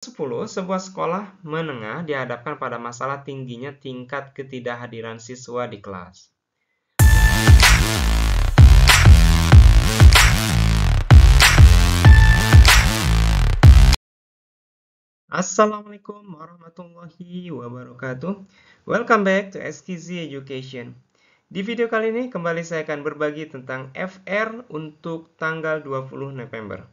10, sebuah sekolah menengah dihadapkan pada masalah tingginya tingkat ketidakhadiran siswa di kelas. Assalamualaikum warahmatullahi wabarakatuh. Welcome back to STZ Education. Di video kali ini kembali saya akan berbagi tentang FR untuk tanggal 20 November.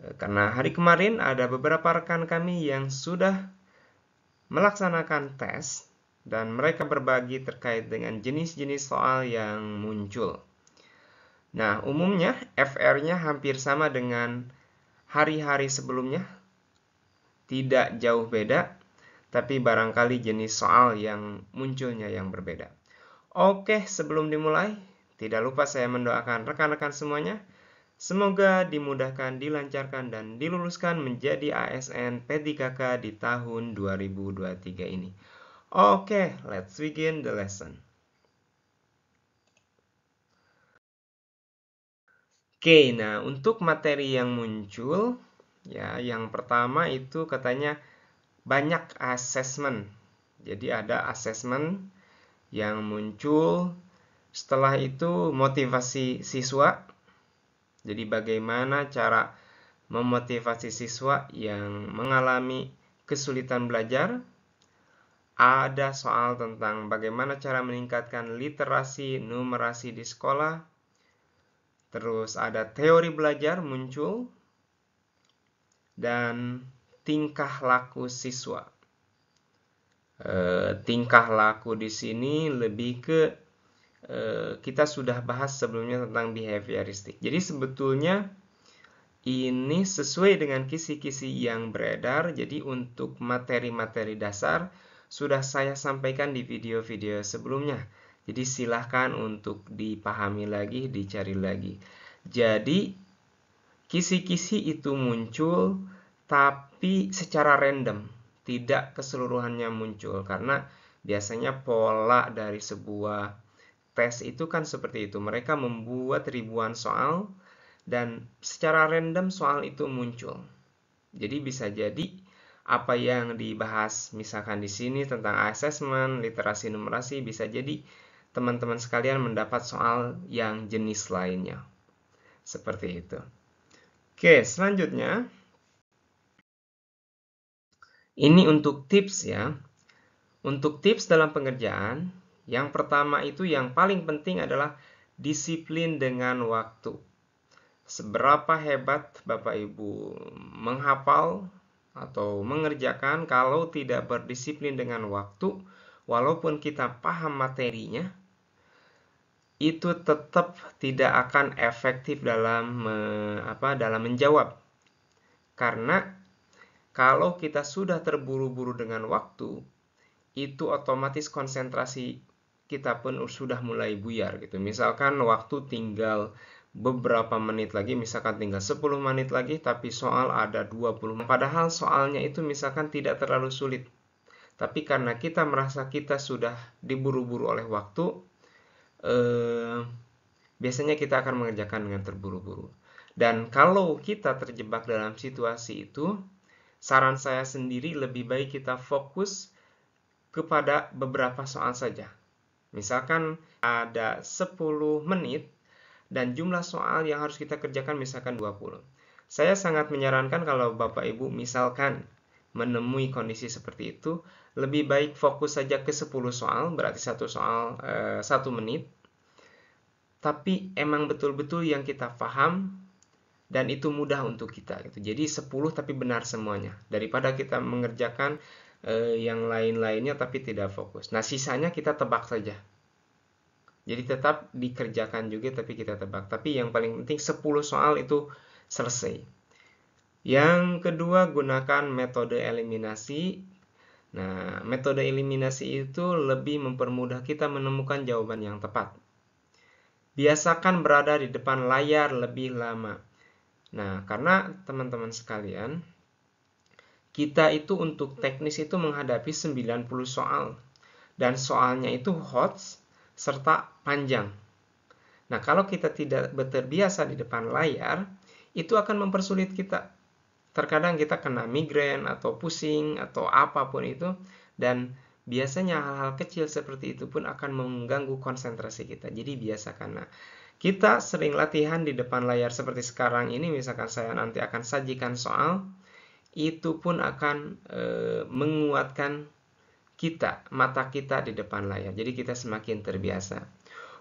Eh, karena hari kemarin ada beberapa rekan kami yang sudah melaksanakan tes dan mereka berbagi terkait dengan jenis-jenis soal yang muncul. Nah, umumnya FR-nya hampir sama dengan hari-hari sebelumnya, tidak jauh beda, tapi barangkali jenis soal yang munculnya yang berbeda. Oke, sebelum dimulai, tidak lupa saya mendoakan rekan-rekan semuanya Semoga dimudahkan, dilancarkan, dan diluruskan menjadi ASN P3K di tahun 2023 ini. Oke, okay, let's begin the lesson. Oke, okay, nah untuk materi yang muncul, ya yang pertama itu katanya banyak assessment. Jadi ada assessment yang muncul, setelah itu motivasi siswa, jadi bagaimana cara memotivasi siswa yang mengalami kesulitan belajar? Ada soal tentang bagaimana cara meningkatkan literasi numerasi di sekolah. Terus ada teori belajar muncul dan tingkah laku siswa. E, tingkah laku di sini lebih ke Eh, kita sudah bahas sebelumnya tentang behavioristik. Jadi sebetulnya ini sesuai dengan kisi-kisi yang beredar. Jadi untuk materi-materi dasar sudah saya sampaikan di video-video sebelumnya. Jadi silahkan untuk dipahami lagi, dicari lagi. Jadi kisi-kisi itu muncul tapi secara random, tidak keseluruhannya muncul karena biasanya pola dari sebuah tes itu kan seperti itu. Mereka membuat ribuan soal dan secara random soal itu muncul. Jadi bisa jadi apa yang dibahas misalkan di sini tentang asesmen, literasi numerasi bisa jadi teman-teman sekalian mendapat soal yang jenis lainnya. Seperti itu. Oke, selanjutnya ini untuk tips ya. Untuk tips dalam pengerjaan, yang pertama itu yang paling penting adalah disiplin dengan waktu. Seberapa hebat Bapak Ibu menghafal atau mengerjakan kalau tidak berdisiplin dengan waktu, walaupun kita paham materinya, itu tetap tidak akan efektif dalam apa dalam menjawab. Karena kalau kita sudah terburu-buru dengan waktu, itu otomatis konsentrasi kita pun sudah mulai buyar gitu. Misalkan waktu tinggal beberapa menit lagi, misalkan tinggal 10 menit lagi, tapi soal ada 20. Padahal soalnya itu misalkan tidak terlalu sulit. Tapi karena kita merasa kita sudah diburu-buru oleh waktu, eh, biasanya kita akan mengerjakan dengan terburu-buru. Dan kalau kita terjebak dalam situasi itu, saran saya sendiri lebih baik kita fokus kepada beberapa soal saja Misalkan ada 10 menit dan jumlah soal yang harus kita kerjakan misalkan 20. Saya sangat menyarankan kalau Bapak Ibu misalkan menemui kondisi seperti itu, lebih baik fokus saja ke 10 soal, berarti satu soal eh, satu e, menit. Tapi emang betul-betul yang kita paham dan itu mudah untuk kita gitu. Jadi 10 tapi benar semuanya. Daripada kita mengerjakan Eh, yang lain-lainnya tapi tidak fokus. Nah, sisanya kita tebak saja. Jadi tetap dikerjakan juga tapi kita tebak. Tapi yang paling penting 10 soal itu selesai. Yang kedua gunakan metode eliminasi. Nah, metode eliminasi itu lebih mempermudah kita menemukan jawaban yang tepat. Biasakan berada di depan layar lebih lama. Nah, karena teman-teman sekalian, kita itu untuk teknis itu menghadapi 90 soal. Dan soalnya itu hot serta panjang. Nah, kalau kita tidak terbiasa di depan layar, itu akan mempersulit kita. Terkadang kita kena migrain atau pusing atau apapun itu dan biasanya hal-hal kecil seperti itu pun akan mengganggu konsentrasi kita. Jadi biasa karena kita sering latihan di depan layar seperti sekarang ini misalkan saya nanti akan sajikan soal itu pun akan e, menguatkan kita, mata kita di depan layar. Jadi kita semakin terbiasa.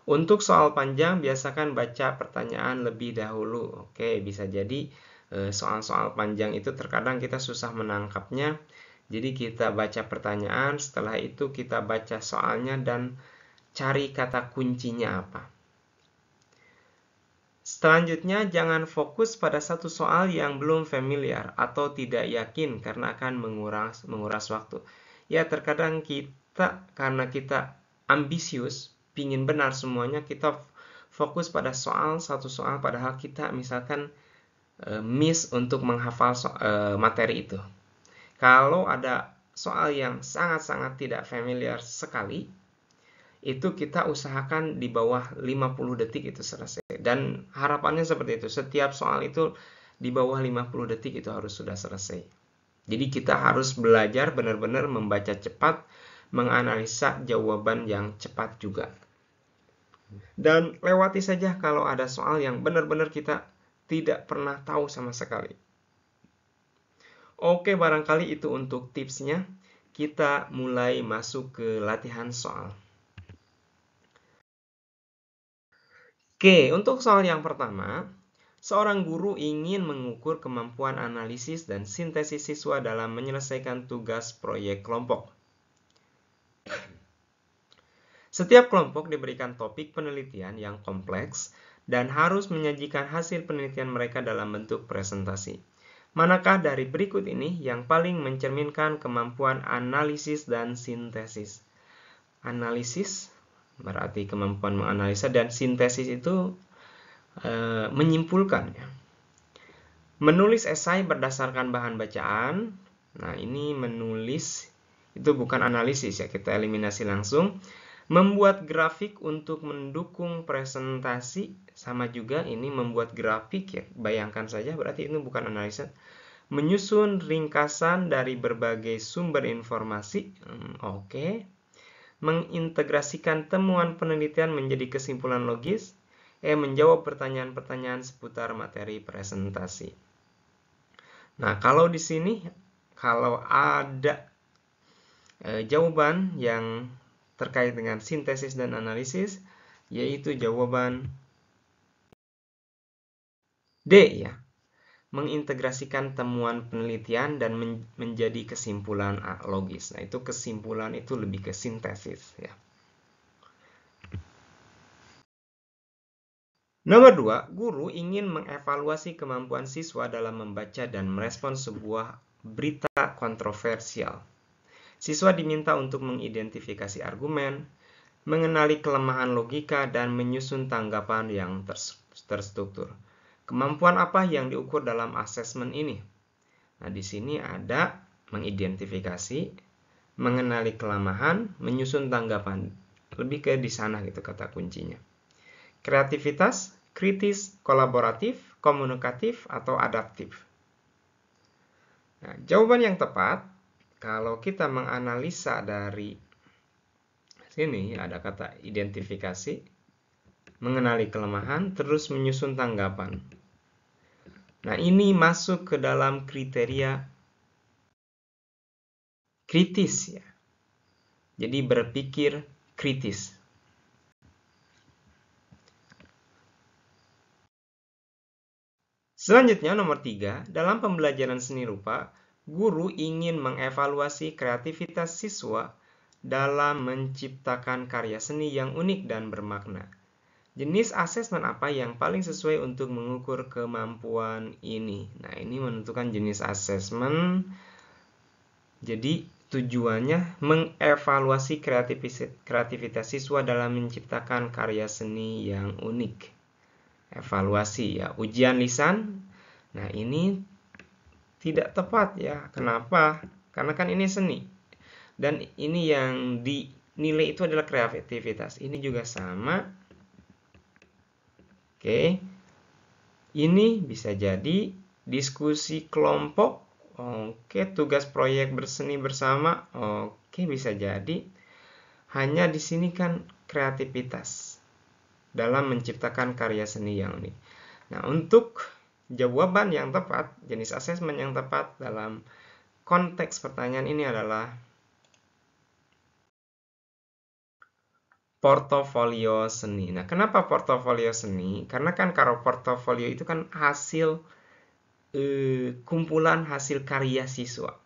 Untuk soal panjang biasakan baca pertanyaan lebih dahulu. Oke, bisa jadi eh, soal-soal panjang itu terkadang kita susah menangkapnya. Jadi kita baca pertanyaan, setelah itu kita baca soalnya dan cari kata kuncinya apa. Selanjutnya, jangan fokus pada satu soal yang belum familiar atau tidak yakin karena akan menguras, menguras waktu. Ya, terkadang kita, karena kita ambisius, pingin benar semuanya, kita fokus pada soal, satu soal, padahal kita misalkan e, miss untuk menghafal so, e, materi itu. Kalau ada soal yang sangat-sangat tidak familiar sekali, itu kita usahakan di bawah 50 detik itu selesai. Dan harapannya seperti itu, setiap soal itu di bawah 50 detik itu harus sudah selesai. Jadi kita harus belajar benar-benar membaca cepat, menganalisa jawaban yang cepat juga. Dan lewati saja kalau ada soal yang benar-benar kita tidak pernah tahu sama sekali. Oke, barangkali itu untuk tipsnya. Kita mulai masuk ke latihan soal. Oke, untuk soal yang pertama, seorang guru ingin mengukur kemampuan analisis dan sintesis siswa dalam menyelesaikan tugas proyek kelompok. Setiap kelompok diberikan topik penelitian yang kompleks dan harus menyajikan hasil penelitian mereka dalam bentuk presentasi. Manakah dari berikut ini yang paling mencerminkan kemampuan analisis dan sintesis? Analisis berarti kemampuan menganalisa dan sintesis itu e, menyimpulkan ya. Menulis esai berdasarkan bahan bacaan. Nah, ini menulis itu bukan analisis ya, kita eliminasi langsung. Membuat grafik untuk mendukung presentasi sama juga ini membuat grafik ya. Bayangkan saja berarti itu bukan analisis. Menyusun ringkasan dari berbagai sumber informasi. Hmm, Oke. Okay mengintegrasikan temuan penelitian menjadi kesimpulan logis, E. menjawab pertanyaan-pertanyaan seputar materi presentasi. Nah, kalau di sini kalau ada e, jawaban yang terkait dengan sintesis dan analisis, yaitu jawaban D ya mengintegrasikan temuan penelitian dan men menjadi kesimpulan logis. Nah, itu kesimpulan itu lebih ke sintesis ya. Nomor dua, guru ingin mengevaluasi kemampuan siswa dalam membaca dan merespon sebuah berita kontroversial. Siswa diminta untuk mengidentifikasi argumen, mengenali kelemahan logika, dan menyusun tanggapan yang terstruktur. Kemampuan apa yang diukur dalam asesmen ini? Nah, di sini ada mengidentifikasi, mengenali kelemahan, menyusun tanggapan. Lebih ke di sana gitu kata kuncinya. Kreativitas, kritis, kolaboratif, komunikatif, atau adaptif. Nah, jawaban yang tepat kalau kita menganalisa dari sini ada kata identifikasi, mengenali kelemahan, terus menyusun tanggapan. Nah, ini masuk ke dalam kriteria kritis ya. Jadi berpikir kritis. Selanjutnya nomor tiga, dalam pembelajaran seni rupa, guru ingin mengevaluasi kreativitas siswa dalam menciptakan karya seni yang unik dan bermakna. Jenis asesmen apa yang paling sesuai untuk mengukur kemampuan ini? Nah, ini menentukan jenis asesmen. Jadi, tujuannya mengevaluasi kreativitas siswa dalam menciptakan karya seni yang unik. Evaluasi ya, ujian lisan. Nah, ini tidak tepat ya. Kenapa? Karena kan ini seni. Dan ini yang dinilai itu adalah kreativitas. Ini juga sama Oke. Ini bisa jadi diskusi kelompok. Oke, tugas proyek berseni bersama. Oke, bisa jadi. Hanya di sini kan kreativitas dalam menciptakan karya seni yang unik. Nah, untuk jawaban yang tepat, jenis asesmen yang tepat dalam konteks pertanyaan ini adalah portofolio seni. Nah, kenapa portofolio seni? Karena kan kalau portofolio itu kan hasil e, kumpulan hasil karya siswa.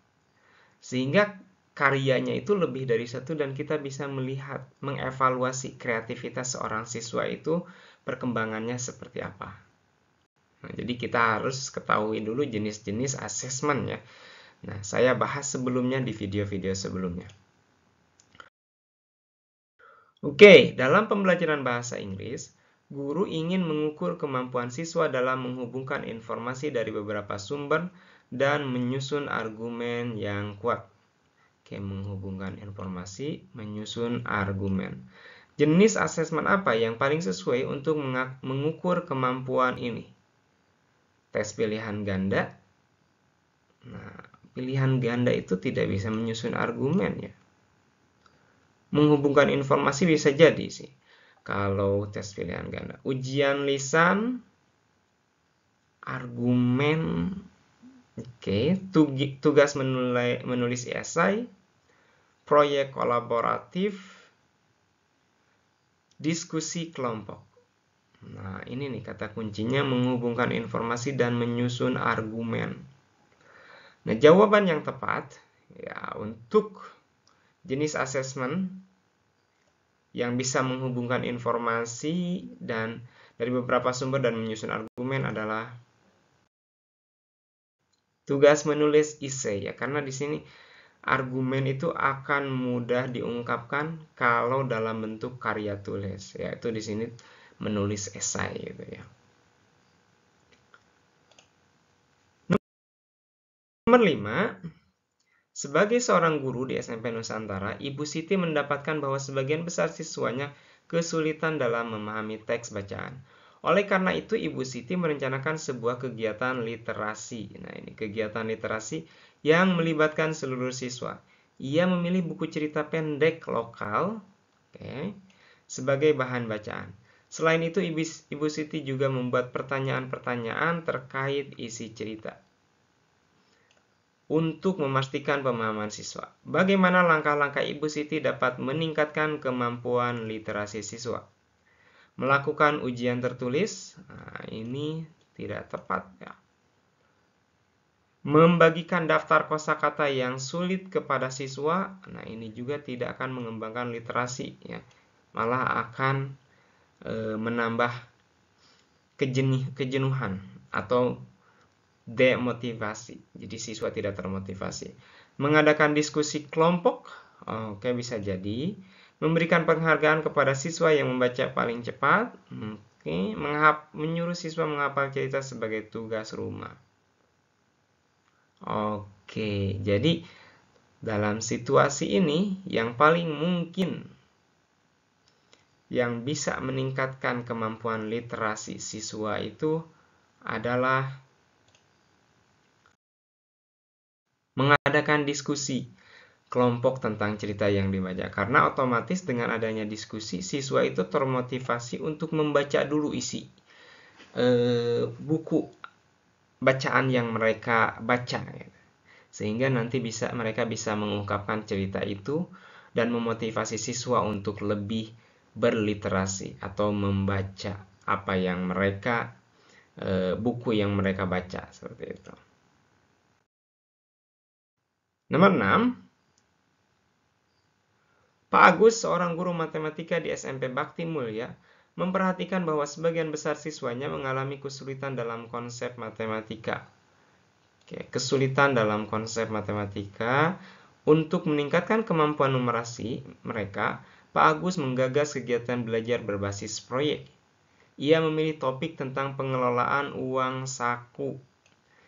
Sehingga karyanya itu lebih dari satu dan kita bisa melihat mengevaluasi kreativitas seorang siswa itu perkembangannya seperti apa. Nah, jadi kita harus ketahui dulu jenis-jenis asesmen ya. Nah, saya bahas sebelumnya di video-video sebelumnya. Oke, dalam pembelajaran bahasa Inggris, guru ingin mengukur kemampuan siswa dalam menghubungkan informasi dari beberapa sumber dan menyusun argumen yang kuat. Oke, menghubungkan informasi, menyusun argumen. Jenis asesmen apa yang paling sesuai untuk mengukur kemampuan ini? Tes pilihan ganda. Nah, pilihan ganda itu tidak bisa menyusun argumen ya menghubungkan informasi bisa jadi sih. Kalau tes pilihan ganda, ujian lisan, argumen, oke, okay, tugas menulai, menulis esai, proyek kolaboratif, diskusi kelompok. Nah, ini nih kata kuncinya menghubungkan informasi dan menyusun argumen. Nah, jawaban yang tepat ya untuk jenis asesmen yang bisa menghubungkan informasi dan dari beberapa sumber dan menyusun argumen adalah tugas menulis isei ya karena di sini argumen itu akan mudah diungkapkan kalau dalam bentuk karya tulis yaitu di sini menulis esai gitu ya. Nomor lima sebagai seorang guru di SMP Nusantara, Ibu Siti mendapatkan bahwa sebagian besar siswanya kesulitan dalam memahami teks bacaan. Oleh karena itu, Ibu Siti merencanakan sebuah kegiatan literasi. Nah, ini kegiatan literasi yang melibatkan seluruh siswa. Ia memilih buku cerita pendek lokal okay, sebagai bahan bacaan. Selain itu, Ibu Siti juga membuat pertanyaan-pertanyaan terkait isi cerita untuk memastikan pemahaman siswa. Bagaimana langkah-langkah Ibu Siti dapat meningkatkan kemampuan literasi siswa? Melakukan ujian tertulis, nah, ini tidak tepat ya. Membagikan daftar kosakata yang sulit kepada siswa, nah ini juga tidak akan mengembangkan literasi ya, malah akan e, menambah kejenih, kejenuhan atau demotivasi. Jadi siswa tidak termotivasi. Mengadakan diskusi kelompok, oke okay, bisa jadi. Memberikan penghargaan kepada siswa yang membaca paling cepat, oke. Okay. menyuruh siswa menghafal cerita sebagai tugas rumah. Oke, okay. jadi dalam situasi ini yang paling mungkin yang bisa meningkatkan kemampuan literasi siswa itu adalah mengadakan diskusi kelompok tentang cerita yang dibaca. Karena otomatis dengan adanya diskusi, siswa itu termotivasi untuk membaca dulu isi e, buku bacaan yang mereka baca. Ya. Sehingga nanti bisa mereka bisa mengungkapkan cerita itu dan memotivasi siswa untuk lebih berliterasi atau membaca apa yang mereka e, buku yang mereka baca seperti itu. Nomor 6, Pak Agus, seorang guru matematika di SMP Bakti Mulia, memperhatikan bahwa sebagian besar siswanya mengalami kesulitan dalam konsep matematika. Oke, kesulitan dalam konsep matematika untuk meningkatkan kemampuan numerasi mereka, Pak Agus menggagas kegiatan belajar berbasis proyek. Ia memilih topik tentang pengelolaan uang saku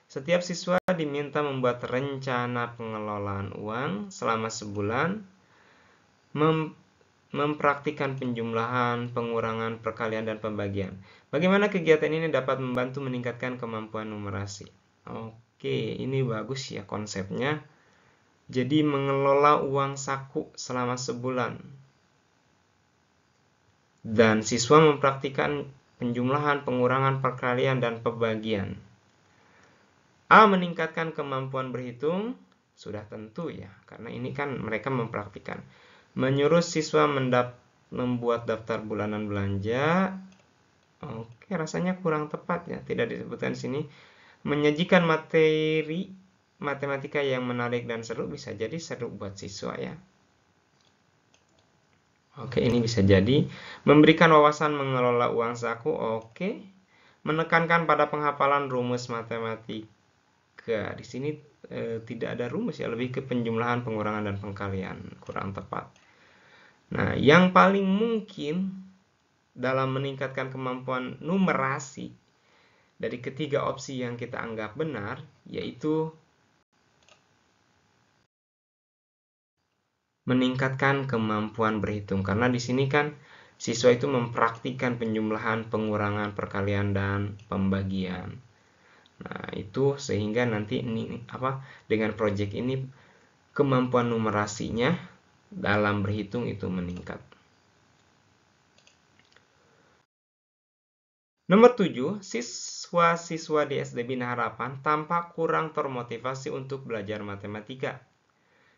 setiap siswa diminta membuat rencana pengelolaan uang selama sebulan, mem mempraktikkan penjumlahan, pengurangan, perkalian, dan pembagian. Bagaimana kegiatan ini dapat membantu meningkatkan kemampuan numerasi? Oke, ini bagus ya konsepnya. Jadi mengelola uang saku selama sebulan. Dan siswa mempraktikkan penjumlahan, pengurangan, perkalian, dan pembagian. A meningkatkan kemampuan berhitung sudah tentu ya, karena ini kan mereka mempraktikkan. Menyuruh siswa mendap membuat daftar bulanan belanja. Oke, rasanya kurang tepat ya, tidak disebutkan sini. Menyajikan materi matematika yang menarik dan seru bisa jadi seru buat siswa ya. Oke, ini bisa jadi memberikan wawasan mengelola uang saku. Oke. Menekankan pada penghapalan rumus matematika 3. Di sini e, tidak ada rumus ya, lebih ke penjumlahan, pengurangan, dan pengkalian. Kurang tepat. Nah, yang paling mungkin dalam meningkatkan kemampuan numerasi dari ketiga opsi yang kita anggap benar, yaitu meningkatkan kemampuan berhitung. Karena di sini kan siswa itu mempraktikkan penjumlahan, pengurangan, perkalian, dan pembagian. Nah, itu sehingga nanti ini apa dengan project ini kemampuan numerasinya dalam berhitung itu meningkat. Nomor 7, siswa-siswa di SD Bina Harapan tampak kurang termotivasi untuk belajar matematika.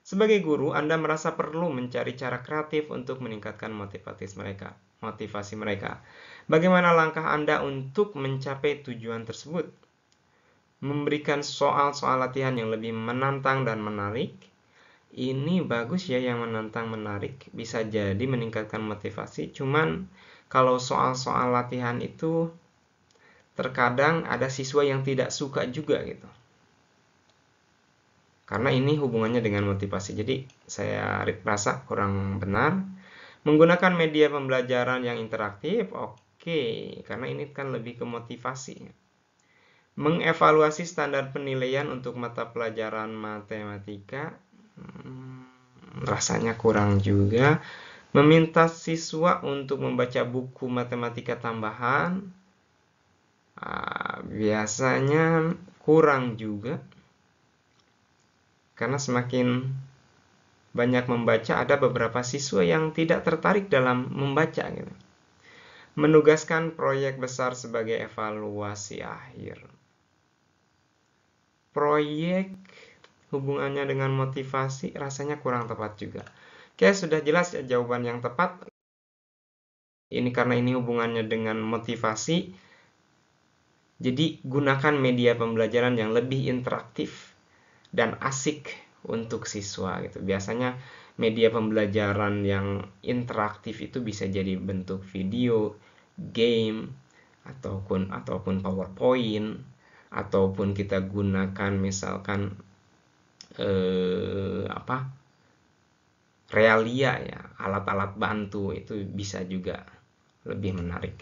Sebagai guru, Anda merasa perlu mencari cara kreatif untuk meningkatkan motivasi mereka, motivasi mereka. Bagaimana langkah Anda untuk mencapai tujuan tersebut? memberikan soal-soal latihan yang lebih menantang dan menarik. Ini bagus ya yang menantang menarik, bisa jadi meningkatkan motivasi. Cuman kalau soal-soal latihan itu terkadang ada siswa yang tidak suka juga gitu. Karena ini hubungannya dengan motivasi. Jadi saya rasa kurang benar. Menggunakan media pembelajaran yang interaktif, oke, okay. karena ini kan lebih ke motivasi mengevaluasi standar penilaian untuk mata pelajaran matematika hmm, rasanya kurang juga meminta siswa untuk membaca buku matematika tambahan ah, biasanya kurang juga karena semakin banyak membaca ada beberapa siswa yang tidak tertarik dalam membaca gitu menugaskan proyek besar sebagai evaluasi akhir proyek hubungannya dengan motivasi rasanya kurang tepat juga. Oke, sudah jelas ya jawaban yang tepat. Ini karena ini hubungannya dengan motivasi. Jadi gunakan media pembelajaran yang lebih interaktif dan asik untuk siswa gitu. Biasanya media pembelajaran yang interaktif itu bisa jadi bentuk video, game, ataupun ataupun PowerPoint ataupun kita gunakan misalkan eh, apa realia ya alat-alat bantu itu bisa juga lebih menarik.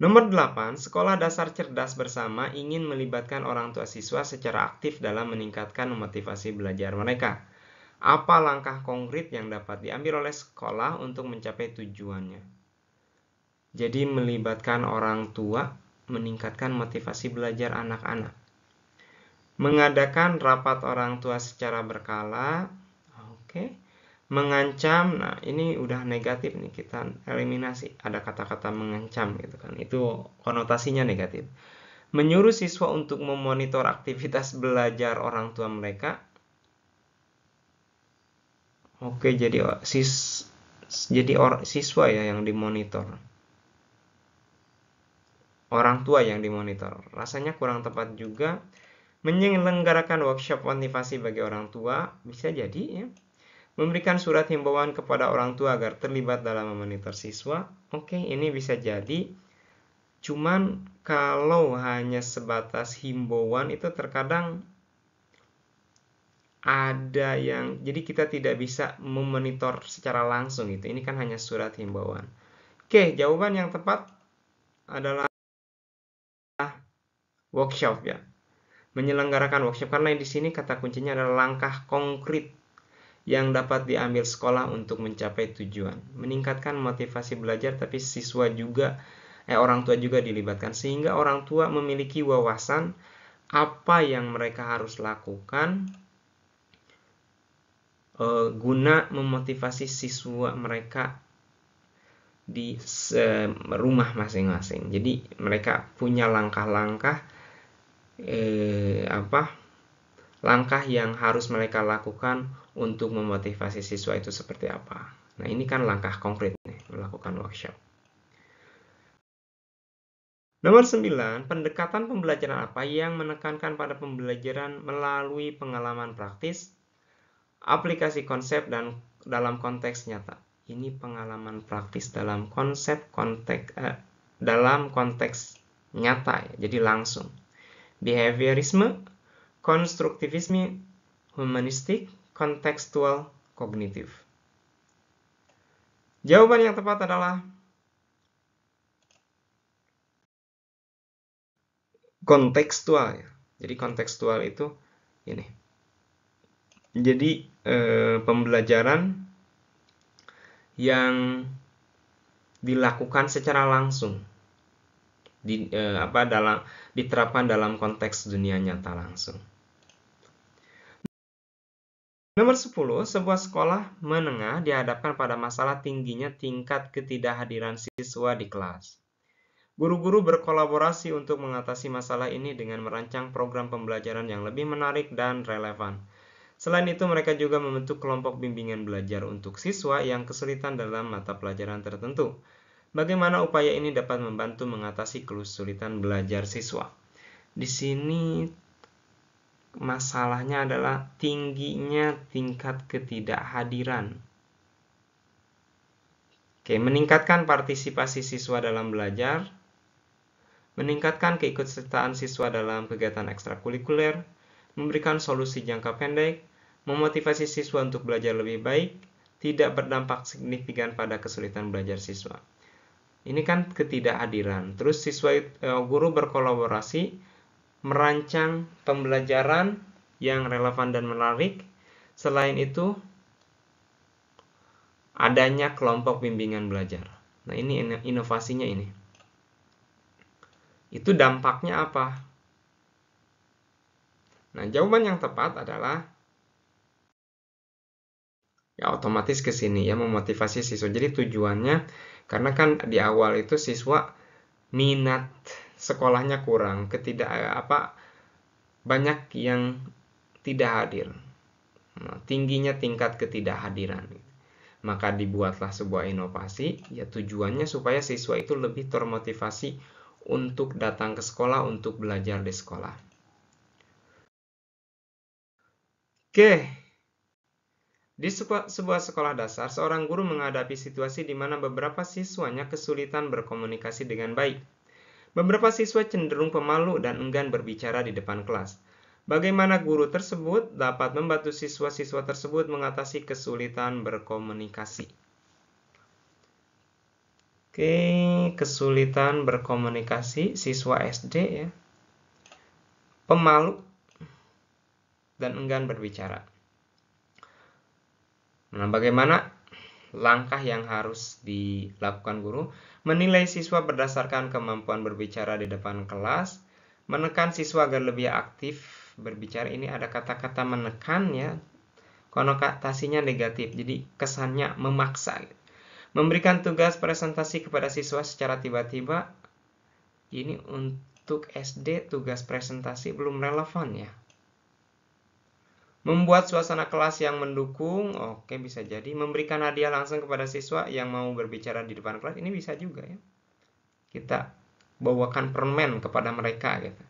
Nomor 8, sekolah dasar cerdas bersama ingin melibatkan orang tua siswa secara aktif dalam meningkatkan motivasi belajar mereka. Apa langkah konkret yang dapat diambil oleh sekolah untuk mencapai tujuannya? Jadi melibatkan orang tua meningkatkan motivasi belajar anak-anak. Mengadakan rapat orang tua secara berkala. Oke. Okay. Mengancam. Nah, ini udah negatif nih kita eliminasi. Ada kata-kata mengancam gitu kan. Itu konotasinya negatif. Menyuruh siswa untuk memonitor aktivitas belajar orang tua mereka. Oke, okay, jadi sis jadi or, siswa ya yang dimonitor orang tua yang dimonitor. Rasanya kurang tepat juga menyelenggarakan workshop motivasi bagi orang tua bisa jadi ya. Memberikan surat himbauan kepada orang tua agar terlibat dalam memonitor siswa. Oke, ini bisa jadi. Cuman kalau hanya sebatas himbauan itu terkadang ada yang jadi kita tidak bisa memonitor secara langsung gitu. Ini kan hanya surat himbauan. Oke, jawaban yang tepat adalah workshop ya menyelenggarakan workshop karena di sini kata kuncinya adalah langkah konkret yang dapat diambil sekolah untuk mencapai tujuan meningkatkan motivasi belajar tapi siswa juga eh orang tua juga dilibatkan sehingga orang tua memiliki wawasan apa yang mereka harus lakukan eh, guna memotivasi siswa mereka di rumah masing-masing jadi mereka punya langkah-langkah eh, apa langkah yang harus mereka lakukan untuk memotivasi siswa itu seperti apa. Nah, ini kan langkah konkret nih, melakukan workshop. Nomor 9, pendekatan pembelajaran apa yang menekankan pada pembelajaran melalui pengalaman praktis, aplikasi konsep dan dalam konteks nyata. Ini pengalaman praktis dalam konsep konteks eh, dalam konteks nyata ya, jadi langsung behaviorisme, konstruktivisme, humanistik, kontekstual, kognitif. Jawaban yang tepat adalah kontekstual. Ya. Jadi kontekstual itu ini. Jadi eh, pembelajaran yang dilakukan secara langsung di eh, apa dalam diterapkan dalam konteks dunia nyata langsung. Nomor 10, sebuah sekolah menengah dihadapkan pada masalah tingginya tingkat ketidakhadiran siswa di kelas. Guru-guru berkolaborasi untuk mengatasi masalah ini dengan merancang program pembelajaran yang lebih menarik dan relevan. Selain itu, mereka juga membentuk kelompok bimbingan belajar untuk siswa yang kesulitan dalam mata pelajaran tertentu. Bagaimana upaya ini dapat membantu mengatasi kesulitan belajar siswa? Di sini masalahnya adalah tingginya tingkat ketidakhadiran. Oke, meningkatkan partisipasi siswa dalam belajar, meningkatkan keikutsertaan siswa dalam kegiatan ekstrakurikuler, memberikan solusi jangka pendek, memotivasi siswa untuk belajar lebih baik, tidak berdampak signifikan pada kesulitan belajar siswa. Ini kan ketidakhadiran. Terus siswa eh, guru berkolaborasi merancang pembelajaran yang relevan dan menarik. Selain itu, adanya kelompok bimbingan belajar. Nah, ini inovasinya ini. Itu dampaknya apa? Nah, jawaban yang tepat adalah ya otomatis ke sini ya memotivasi siswa. Jadi tujuannya karena kan di awal itu siswa minat sekolahnya kurang, ketidak eh, apa banyak yang tidak hadir. Nah, tingginya tingkat ketidakhadiran. Maka dibuatlah sebuah inovasi, ya tujuannya supaya siswa itu lebih termotivasi untuk datang ke sekolah untuk belajar di sekolah. Oke, di sebuah sekolah dasar, seorang guru menghadapi situasi di mana beberapa siswanya kesulitan berkomunikasi dengan baik. Beberapa siswa cenderung pemalu dan enggan berbicara di depan kelas. Bagaimana guru tersebut dapat membantu siswa-siswa tersebut mengatasi kesulitan berkomunikasi? Oke, kesulitan berkomunikasi siswa SD ya. Pemalu dan enggan berbicara. Nah, bagaimana langkah yang harus dilakukan guru? Menilai siswa berdasarkan kemampuan berbicara di depan kelas, menekan siswa agar lebih aktif berbicara. Ini ada kata-kata menekan ya, konotasinya negatif, jadi kesannya memaksa. Memberikan tugas presentasi kepada siswa secara tiba-tiba, ini untuk SD tugas presentasi belum relevan ya. Membuat suasana kelas yang mendukung, oke bisa jadi. Memberikan hadiah langsung kepada siswa yang mau berbicara di depan kelas, ini bisa juga ya. Kita bawakan permen kepada mereka gitu.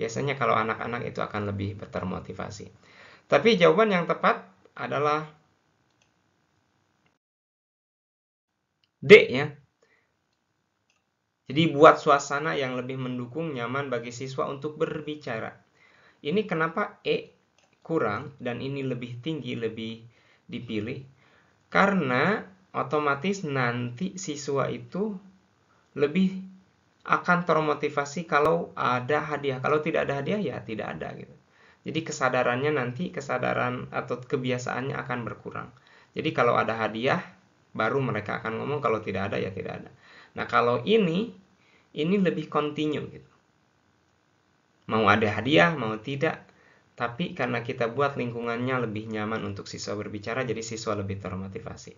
Biasanya kalau anak-anak itu akan lebih termotivasi. Tapi jawaban yang tepat adalah D ya. Jadi buat suasana yang lebih mendukung nyaman bagi siswa untuk berbicara. Ini kenapa E kurang dan ini lebih tinggi, lebih dipilih karena otomatis nanti siswa itu lebih akan termotivasi kalau ada hadiah. Kalau tidak ada hadiah ya tidak ada gitu. Jadi kesadarannya nanti kesadaran atau kebiasaannya akan berkurang. Jadi kalau ada hadiah baru mereka akan ngomong kalau tidak ada ya tidak ada. Nah, kalau ini ini lebih kontinu gitu. Mau ada hadiah, mau tidak, tapi karena kita buat lingkungannya lebih nyaman untuk siswa berbicara, jadi siswa lebih termotivasi.